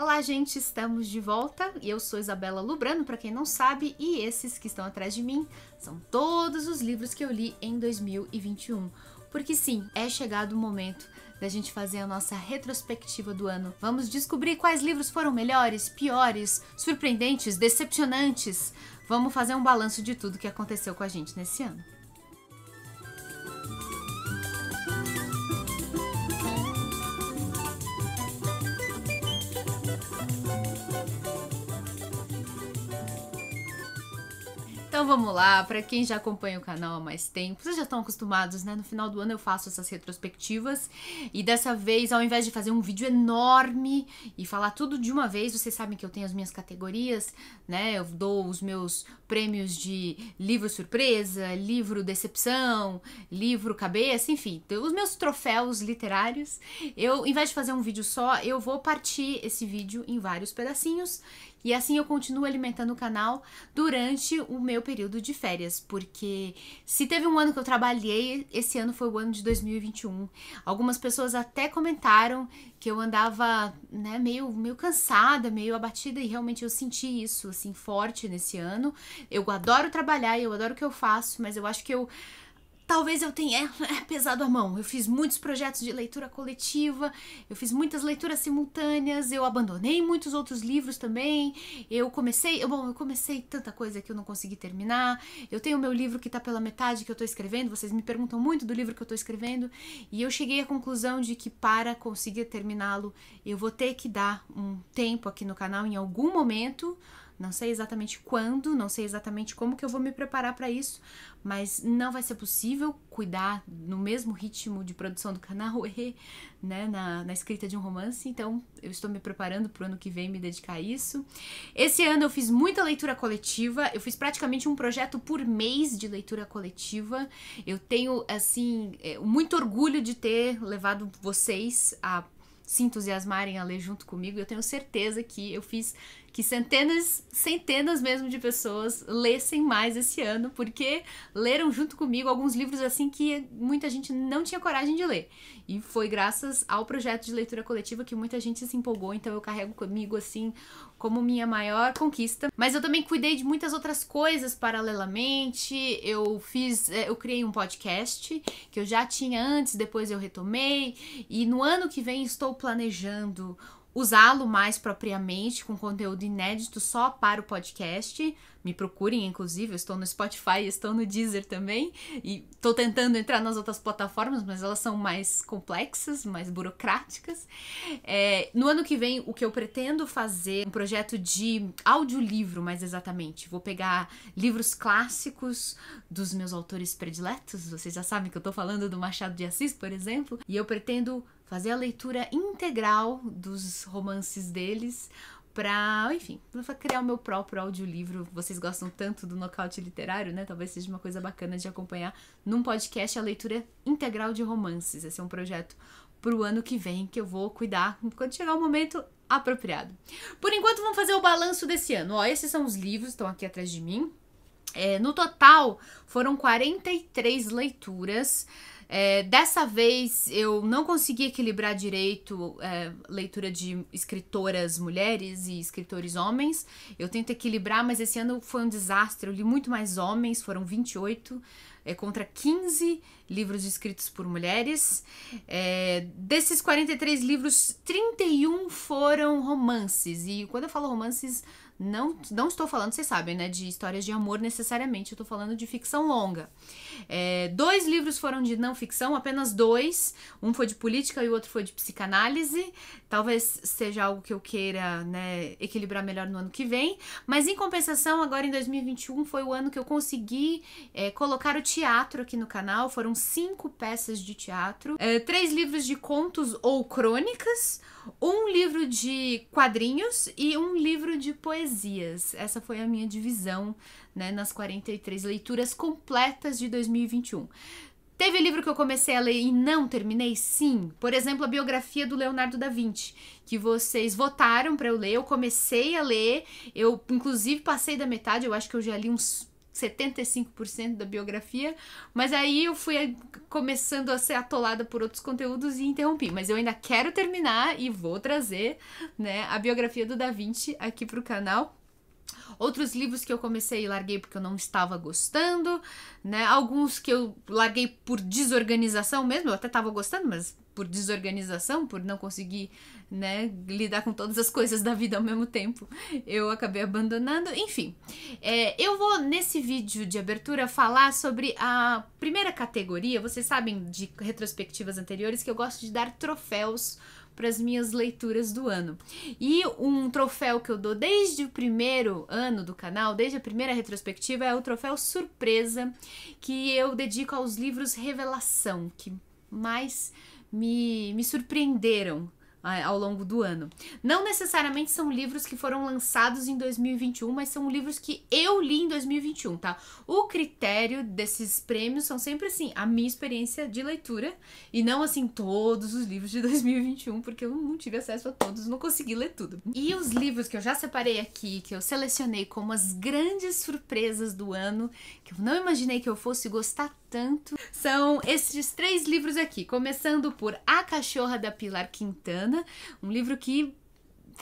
Olá, gente, estamos de volta. Eu sou Isabela Lubrano, para quem não sabe, e esses que estão atrás de mim são todos os livros que eu li em 2021. Porque sim, é chegado o momento da gente fazer a nossa retrospectiva do ano. Vamos descobrir quais livros foram melhores, piores, surpreendentes, decepcionantes. Vamos fazer um balanço de tudo que aconteceu com a gente nesse ano. Então vamos lá, para quem já acompanha o canal há mais tempo, vocês já estão acostumados, né? No final do ano eu faço essas retrospectivas e dessa vez, ao invés de fazer um vídeo enorme e falar tudo de uma vez, vocês sabem que eu tenho as minhas categorias, né? Eu dou os meus prêmios de livro surpresa, livro decepção, livro cabeça, enfim, os meus troféus literários. Eu, em vez de fazer um vídeo só, eu vou partir esse vídeo em vários pedacinhos e assim eu continuo alimentando o canal durante o meu período de férias, porque se teve um ano que eu trabalhei, esse ano foi o ano de 2021. Algumas pessoas até comentaram que eu andava, né, meio, meio cansada, meio abatida e realmente eu senti isso assim forte nesse ano. Eu adoro trabalhar, eu adoro o que eu faço, mas eu acho que eu Talvez eu tenha é, pesado a mão. Eu fiz muitos projetos de leitura coletiva, eu fiz muitas leituras simultâneas, eu abandonei muitos outros livros também. Eu comecei, eu, bom, eu comecei tanta coisa que eu não consegui terminar. Eu tenho meu livro que está pela metade que eu estou escrevendo. Vocês me perguntam muito do livro que eu estou escrevendo e eu cheguei à conclusão de que para conseguir terminá-lo, eu vou ter que dar um tempo aqui no canal em algum momento não sei exatamente quando, não sei exatamente como que eu vou me preparar para isso, mas não vai ser possível cuidar no mesmo ritmo de produção do canal né, na, na escrita de um romance. Então, eu estou me preparando para o ano que vem me dedicar a isso. Esse ano eu fiz muita leitura coletiva, eu fiz praticamente um projeto por mês de leitura coletiva. Eu tenho, assim, é, muito orgulho de ter levado vocês a se entusiasmarem a ler junto comigo. Eu tenho certeza que eu fiz que centenas, centenas mesmo de pessoas lessem mais esse ano, porque leram junto comigo alguns livros assim que muita gente não tinha coragem de ler. E foi graças ao projeto de leitura coletiva que muita gente se empolgou, então eu carrego comigo assim como minha maior conquista. Mas eu também cuidei de muitas outras coisas paralelamente. Eu fiz, é, eu criei um podcast que eu já tinha antes, depois eu retomei, e no ano que vem estou planejando usá-lo mais propriamente com conteúdo inédito só para o podcast. Me procurem, inclusive, eu estou no Spotify, estou no Deezer também e estou tentando entrar nas outras plataformas, mas elas são mais complexas, mais burocráticas. É, no ano que vem, o que eu pretendo fazer é um projeto de audiolivro, mais exatamente. Vou pegar livros clássicos dos meus autores prediletos. Vocês já sabem que eu estou falando do Machado de Assis, por exemplo, e eu pretendo fazer a leitura integral dos romances deles para, enfim, criar o meu próprio audiolivro. Vocês gostam tanto do nocaute literário, né? Talvez seja uma coisa bacana de acompanhar num podcast a leitura integral de romances. Esse é um projeto para o ano que vem que eu vou cuidar quando chegar o momento apropriado. Por enquanto, vamos fazer o balanço desse ano. Ó, esses são os livros, estão aqui atrás de mim. É, no total, foram 43 leituras. É, dessa vez eu não consegui equilibrar direito é, leitura de escritoras mulheres e escritores homens. Eu tento equilibrar, mas esse ano foi um desastre. Eu li muito mais homens, foram 28 é, contra 15 livros escritos por mulheres. É, desses 43 livros, 31 foram romances. E quando eu falo romances, não, não estou falando, vocês sabem, né, de histórias de amor necessariamente, eu estou falando de ficção longa. É, dois livros foram de não ficção, apenas dois. Um foi de política e o outro foi de psicanálise. Talvez seja algo que eu queira né, equilibrar melhor no ano que vem. Mas em compensação, agora em 2021 foi o ano que eu consegui é, colocar o teatro aqui no canal. Foram cinco peças de teatro, é, três livros de contos ou crônicas, um livro de quadrinhos e um livro de poesia poesias. Essa foi a minha divisão né, nas 43 leituras completas de 2021. Teve livro que eu comecei a ler e não terminei? Sim. Por exemplo, a biografia do Leonardo da Vinci, que vocês votaram para eu ler. Eu comecei a ler, eu inclusive passei da metade, eu acho que eu já li uns 75% da biografia, mas aí eu fui começando a ser atolada por outros conteúdos e interrompi. Mas eu ainda quero terminar e vou trazer né, a biografia do Da Vinci aqui para o canal. Outros livros que eu comecei e larguei porque eu não estava gostando, né? Alguns que eu larguei por desorganização mesmo, eu até estava gostando, mas por desorganização, por não conseguir, né, lidar com todas as coisas da vida ao mesmo tempo, eu acabei abandonando. Enfim, é, eu vou nesse vídeo de abertura falar sobre a primeira categoria. Vocês sabem de retrospectivas anteriores que eu gosto de dar troféus para as minhas leituras do ano. E um troféu que eu dou desde o primeiro ano do canal, desde a primeira retrospectiva, é o troféu surpresa, que eu dedico aos livros revelação, que mais me, me surpreenderam ao longo do ano. Não necessariamente são livros que foram lançados em 2021, mas são livros que eu li em 2021, tá? O critério desses prêmios são sempre assim, a minha experiência de leitura e não assim todos os livros de 2021, porque eu não tive acesso a todos, não consegui ler tudo. E os livros que eu já separei aqui, que eu selecionei como as grandes surpresas do ano, que eu não imaginei que eu fosse gostar tanto, são esses três livros aqui, começando por A Cachorra da Pilar Quintana um livro que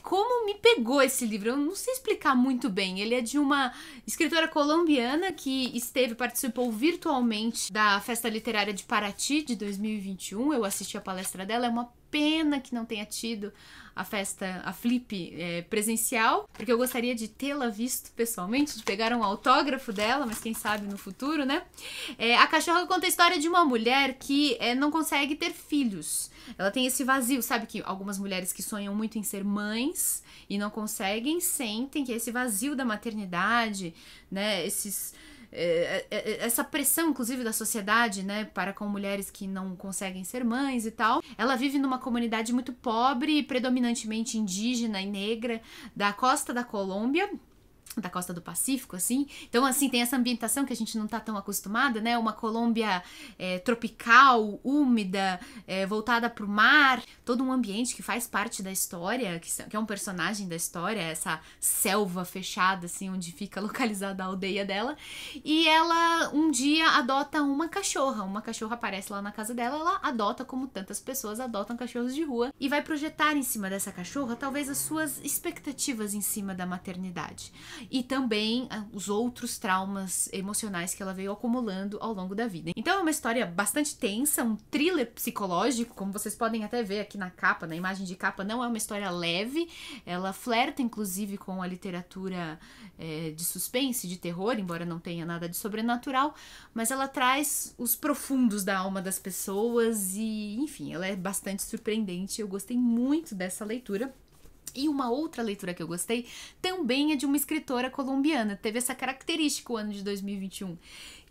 como me pegou esse livro, eu não sei explicar muito bem. Ele é de uma escritora colombiana que esteve, participou virtualmente da Festa Literária de Paraty de 2021. Eu assisti a palestra dela, é uma pena que não tenha tido a festa, a Flip é, presencial, porque eu gostaria de tê-la visto pessoalmente, de pegar um autógrafo dela, mas quem sabe no futuro, né? É, a cachorra conta a história de uma mulher que é, não consegue ter filhos. Ela tem esse vazio, sabe que algumas mulheres que sonham muito em ser mães e não conseguem sentem que é esse vazio da maternidade, né? Esses é, é, é, essa pressão, inclusive, da sociedade, né, para com mulheres que não conseguem ser mães e tal. Ela vive numa comunidade muito pobre, predominantemente indígena e negra, da costa da Colômbia, da costa do Pacífico, assim. Então, assim, tem essa ambientação que a gente não tá tão acostumada, né? Uma Colômbia é, tropical, úmida, é, voltada pro mar, todo um ambiente que faz parte da história, que, que, é um personagem da história, essa selva fechada, assim, onde fica localizada a aldeia dela. E ela um dia adota uma cachorra. Uma cachorra aparece lá na casa dela, ela adota, como tantas pessoas adotam cachorros de rua, e vai projetar em cima dessa cachorra talvez as suas expectativas em cima da maternidade e também ah, os outros traumas emocionais que ela veio acumulando ao longo da vida. Então é uma história bastante tensa, um thriller psicológico, como vocês podem até ver aqui na capa, na imagem de capa, não é uma história leve, ela flerta inclusive com a literatura é, de suspense, de terror, embora não tenha nada de sobrenatural, mas ela traz os profundos da alma das pessoas e, enfim, ela é bastante surpreendente. Eu gostei muito dessa leitura. E uma outra leitura que eu gostei também é de uma escritora colombiana, teve essa característica o ano de 2021.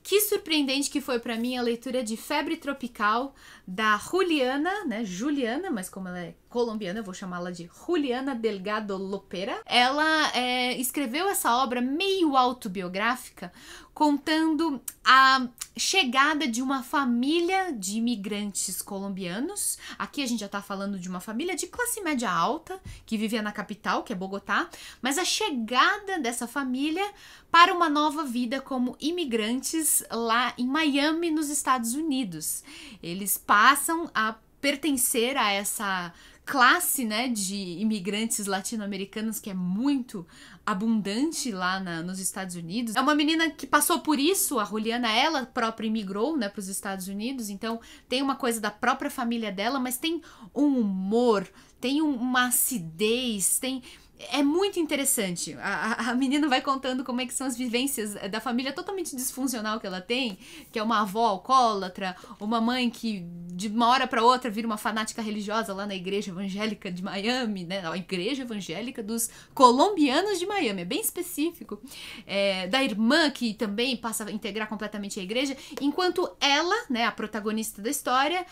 Que surpreendente que foi para mim a leitura de Febre Tropical da Juliana, né? Juliana, mas como ela é colombiana, eu vou chamá-la de Juliana Delgado Lopera. Ela é, escreveu essa obra meio autobiográfica, contando a chegada de uma família de imigrantes colombianos. Aqui a gente já está falando de uma família de classe média alta que vivia na capital, que é Bogotá, mas a chegada dessa família para uma nova vida como imigrantes lá em Miami, nos Estados Unidos. Eles passam a pertencer a essa classe né, de imigrantes latino-americanos que é muito abundante lá na, nos Estados Unidos. É uma menina que passou por isso, a Juliana, ela própria imigrou né, para os Estados Unidos, então tem uma coisa da própria família dela, mas tem um humor, tem um, uma acidez, tem é muito interessante. A, a, menina vai contando como é que são as vivências da família totalmente disfuncional que ela tem, que é uma avó alcoólatra, uma mãe que de uma hora para outra vira uma fanática religiosa lá na igreja evangélica de Miami, né? A igreja evangélica dos colombianos de Miami, é bem específico. É, da irmã que também passa a integrar completamente a igreja, enquanto ela, né, a protagonista da história,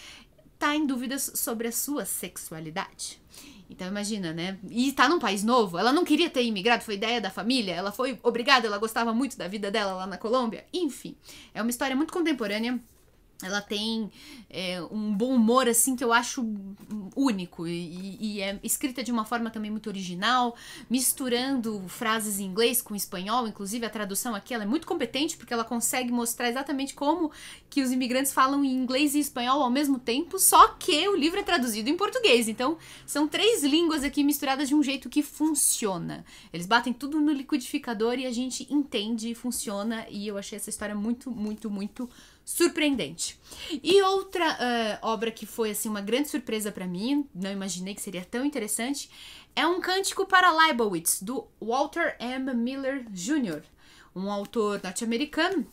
tá em dúvidas sobre a sua sexualidade. Então imagina, né? E tá num país novo, ela não queria ter imigrado, foi ideia da família, ela foi obrigada, ela gostava muito da vida dela lá na Colômbia. Enfim, é uma história muito contemporânea ela tem é, um bom humor assim que eu acho único e, e, é escrita de uma forma também muito original, misturando frases em inglês com espanhol, inclusive a tradução aqui ela é muito competente porque ela consegue mostrar exatamente como que os imigrantes falam em inglês e espanhol ao mesmo tempo, só que o livro é traduzido em português, então são três línguas aqui misturadas de um jeito que funciona. Eles batem tudo no liquidificador e a gente entende, funciona e eu achei essa história muito, muito, muito surpreendente. E outra uh, obra que foi assim uma grande surpresa para mim, não imaginei que seria tão interessante, é um cântico para Leibowitz do Walter M. Miller Jr., um autor norte-americano.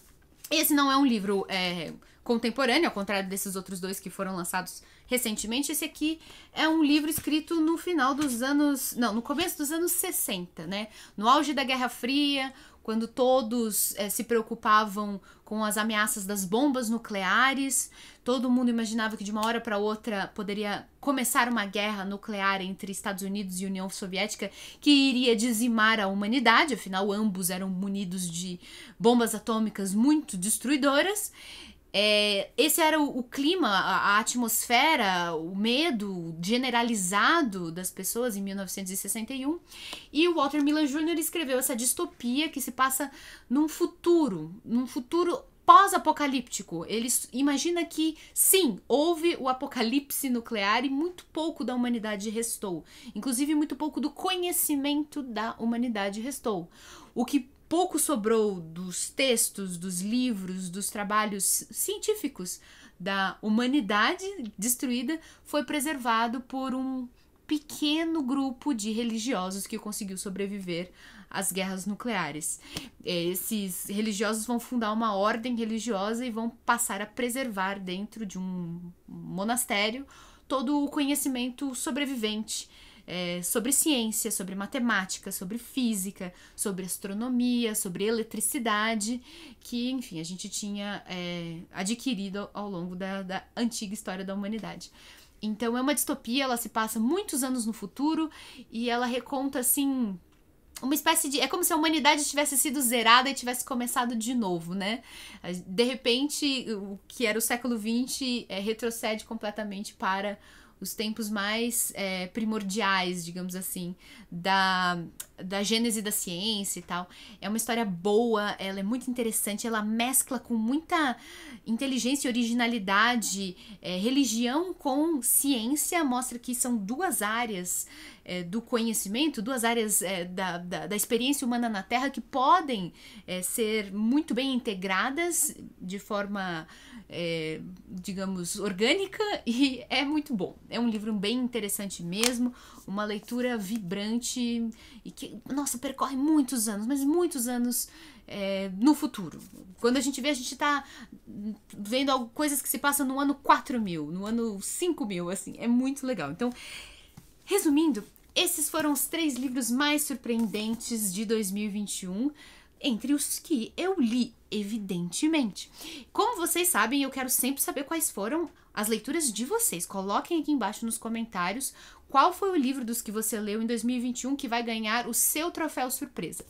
Esse não é um livro é, contemporâneo, ao contrário desses outros dois que foram lançados recentemente. Esse aqui é um livro escrito no final dos anos. Não, no começo dos anos 60, né? No auge da Guerra Fria, quando todos é, se preocupavam com as ameaças das bombas nucleares, todo mundo imaginava que de uma hora para outra poderia começar uma guerra nuclear entre Estados Unidos e União Soviética que iria dizimar a humanidade, afinal, ambos eram munidos de bombas atômicas muito destruidoras. É, esse era o, o clima, a, a, atmosfera, o medo generalizado das pessoas em 1961. E o Walter Miller Jr. escreveu essa distopia que se passa num futuro, num futuro pós-apocalíptico. Ele imagina que sim, houve o apocalipse nuclear e muito pouco da humanidade restou. Inclusive, muito pouco do conhecimento da humanidade restou. O que pouco sobrou dos textos, dos livros, dos trabalhos científicos da humanidade destruída foi preservado por um pequeno grupo de religiosos que conseguiu sobreviver às guerras nucleares. É, esses religiosos vão fundar uma ordem religiosa e vão passar a preservar dentro de um monastério todo o conhecimento sobrevivente é, sobre ciência, sobre matemática, sobre física, sobre astronomia, sobre eletricidade, que, enfim, a gente tinha é, adquirido ao longo da, da antiga história da humanidade. Então, é uma distopia, ela se passa muitos anos no futuro e ela reconta, assim, uma espécie de. É como se a humanidade tivesse sido zerada e tivesse começado de novo, né? De repente, o que era o século XX é, retrocede completamente para os tempos mais é, primordiais, digamos assim, da, da gênese da ciência e tal. É uma história boa, ela é muito interessante, ela mescla com muita inteligência e originalidade é, religião com ciência, mostra que são duas áreas é, do conhecimento, duas áreas é, da, da, da, experiência humana na Terra que podem é, ser muito bem integradas de forma, é, digamos, orgânica e é muito bom. É um livro bem interessante mesmo, uma leitura vibrante e que nossa, percorre muitos anos, mas muitos anos é, no futuro. Quando a gente vê, a gente está vendo algo, coisas que se passam no ano 4000, no ano 5000, assim, é muito legal. Então, resumindo, esses foram os três livros mais surpreendentes de 2021 entre os que eu li, evidentemente. Como vocês sabem, eu quero sempre saber quais foram as leituras de vocês. Coloquem aqui embaixo nos comentários qual foi o livro dos que você leu em 2021 que vai ganhar o seu troféu surpresa.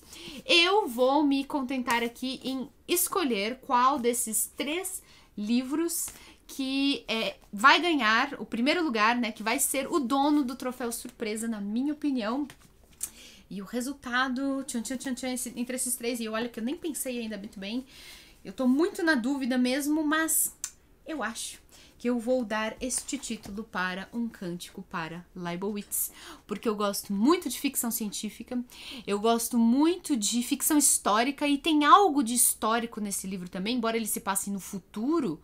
Eu vou me contentar aqui em escolher qual desses três livros que é, vai ganhar o primeiro lugar, né? Que vai ser o dono do troféu surpresa, na minha opinião. E o resultado tchan, tchan, tchan, tchan, entre esses três, e olha que eu nem pensei ainda muito bem. Eu tô muito na dúvida mesmo, mas eu acho que eu vou dar este título para um cântico para Leibowitz, porque eu gosto muito de ficção científica, eu gosto muito de ficção histórica e tem algo de histórico nesse livro também, embora ele se passe no futuro,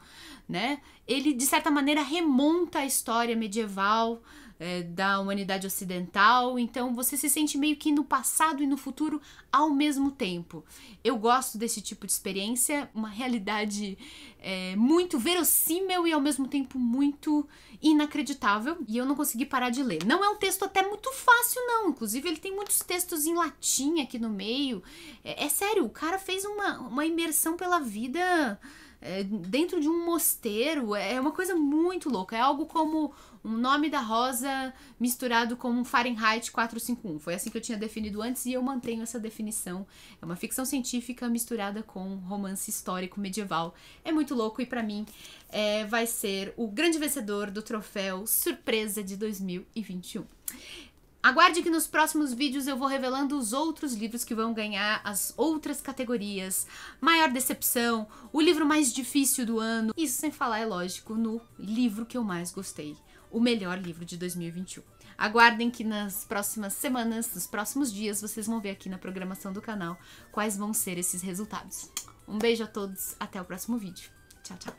né? Ele de certa maneira remonta à história medieval, é, da humanidade ocidental. Então você se sente meio que no passado e no futuro ao mesmo tempo. Eu gosto desse tipo de experiência, uma realidade é, muito verossímil e ao mesmo tempo muito inacreditável. E eu não consegui parar de ler. Não é um texto até muito fácil, não. Inclusive, ele tem muitos textos em latim aqui no meio. É, é sério, o cara fez uma, uma imersão pela vida é, dentro de um mosteiro. É, é uma coisa muito louca. É algo como um nome da rosa misturado com um Fahrenheit 451. Foi assim que eu tinha definido antes e eu mantenho essa definição. É uma ficção científica misturada com romance histórico medieval. É muito louco e para mim é, vai ser o grande vencedor do troféu Surpresa de 2021. Aguarde que nos próximos vídeos eu vou revelando os outros livros que vão ganhar as outras categorias. Maior decepção, o livro mais difícil do ano. Isso sem falar, é lógico, no livro que eu mais gostei. O melhor livro de 2021. Aguardem que nas próximas semanas, nos próximos dias, vocês vão ver aqui na programação do canal quais vão ser esses resultados. Um beijo a todos, até o próximo vídeo. Tchau, tchau.